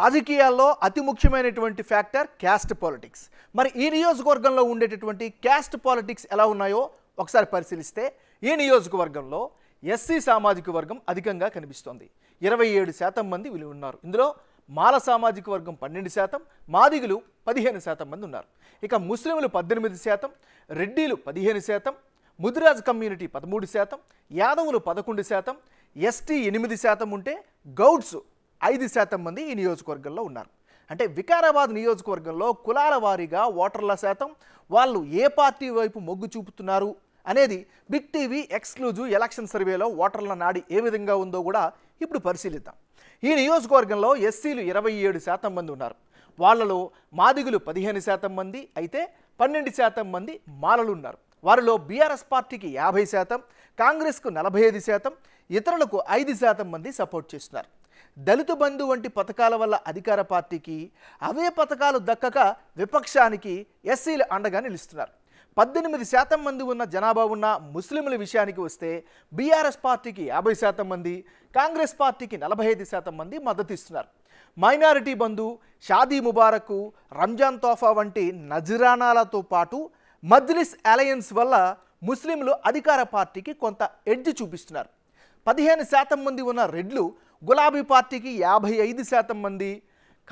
రాజకీయాల్లో అతి ముఖ్యమైనటువంటి ఫ్యాక్టర్ క్యాస్ట్ పాలిటిక్స్ మరి ఈ నియోజకవర్గంలో ఉండేటటువంటి క్యాస్ట్ పాలిటిక్స్ ఎలా ఉన్నాయో ఒకసారి పరిశీలిస్తే ఈ నియోజకవర్గంలో ఎస్సీ సామాజిక వర్గం అధికంగా కనిపిస్తోంది ఇరవై ఏడు శాతం మంది విలువ ఉన్నారు ఇందులో మాల సామాజిక వర్గం పన్నెండు శాతం మాదిగులు పదిహేను శాతం మంది ఉన్నారు ఇక ముస్లింలు పద్దెనిమిది శాతం రెడ్డీలు పదిహేను శాతం ముదిరాజ్ కమ్యూనిటీ పదమూడు శాతం యాదవులు పదకొండు శాతం ఎస్టీ ఎనిమిది శాతం ఉంటే గౌడ్స్ ఐదు శాతం మంది ఈ నియోజకవర్గంలో ఉన్నారు అంటే వికారాబాద్ నియోజకవర్గంలో కులాల వారీగా ఓటర్ల శాతం వాళ్ళు ఏ పార్టీ వైపు మొగ్గు చూపుతున్నారు అనేది బిగ్ టీవీ ఎక్స్క్లూజివ్ ఎలక్షన్ సర్వేలో ఓటర్ల నాడి ఏ విధంగా ఉందో కూడా ఇప్పుడు పరిశీలిద్దాం ఈ నియోజకవర్గంలో ఎస్సీలు ఇరవై ఏడు శాతం మంది ఉన్నారు వాళ్ళలో మాదిగులు పదిహేను శాతం మంది అయితే పన్నెండు శాతం మంది మాలలు ఉన్నారు వారిలో బీఆర్ఎస్ పార్టీకి యాభై శాతం కాంగ్రెస్కు నలభై ఐదు శాతం ఇతరులకు ఐదు శాతం మంది సపోర్ట్ చేస్తున్నారు దళిత బంధు వంటి పథకాల వల్ల అధికార పార్టీకి అవే పథకాలు దక్కక విపక్షానికి ఎస్సీలు అండగా నిలుస్తున్నారు పద్దెనిమిది శాతం మంది ఉన్న జనాభా ఉన్న ముస్లింల విషయానికి వస్తే బీఆర్ఎస్ పార్టీకి యాభై శాతం మంది కాంగ్రెస్ పార్టీకి నలభై ఐదు శాతం మంది మద్దతు ఇస్తున్నారు మైనారిటీ బంధు షాదీ ముబారకు రంజాన్ తోఫా వంటి నజరానాలతో పాటు మజ్లిస్ అలయన్స్ వల్ల ముస్లింలు అధికార పార్టీకి కొంత ఎడ్జ్ చూపిస్తున్నారు పదిహేను శాతం మంది ఉన్న రెడ్లు గులాబీ పార్టీకి యాభై ఐదు శాతం మంది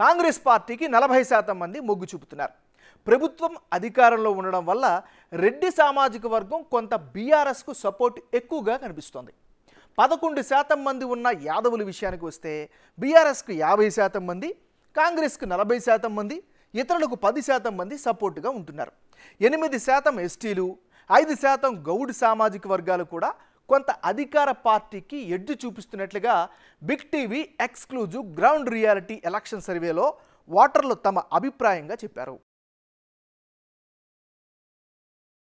కాంగ్రెస్ పార్టీకి నలభై శాతం మంది మొగ్గు చూపుతున్నారు ప్రభుత్వం అధికారంలో ఉండడం వల్ల రెడ్డి సామాజిక వర్గం కొంత బీఆర్ఎస్కు సపోర్ట్ ఎక్కువగా కనిపిస్తోంది పదకొండు శాతం మంది ఉన్న యాదవుల విషయానికి వస్తే బీఆర్ఎస్కు యాభై శాతం మంది కాంగ్రెస్కు నలభై శాతం మంది ఇతరులకు పది శాతం మంది సపోర్టుగా ఉంటున్నారు ఎనిమిది శాతం ఎస్టీలు ఐదు శాతం గౌడ్ సామాజిక వర్గాలు కూడా కొంత అధికార పార్టీకి ఎడ్డు చూపిస్తున్నట్లుగా Big TV exclusive ground reality election సర్వేలో ఓటర్లు తమ అభిప్రాయంగా చెప్పారు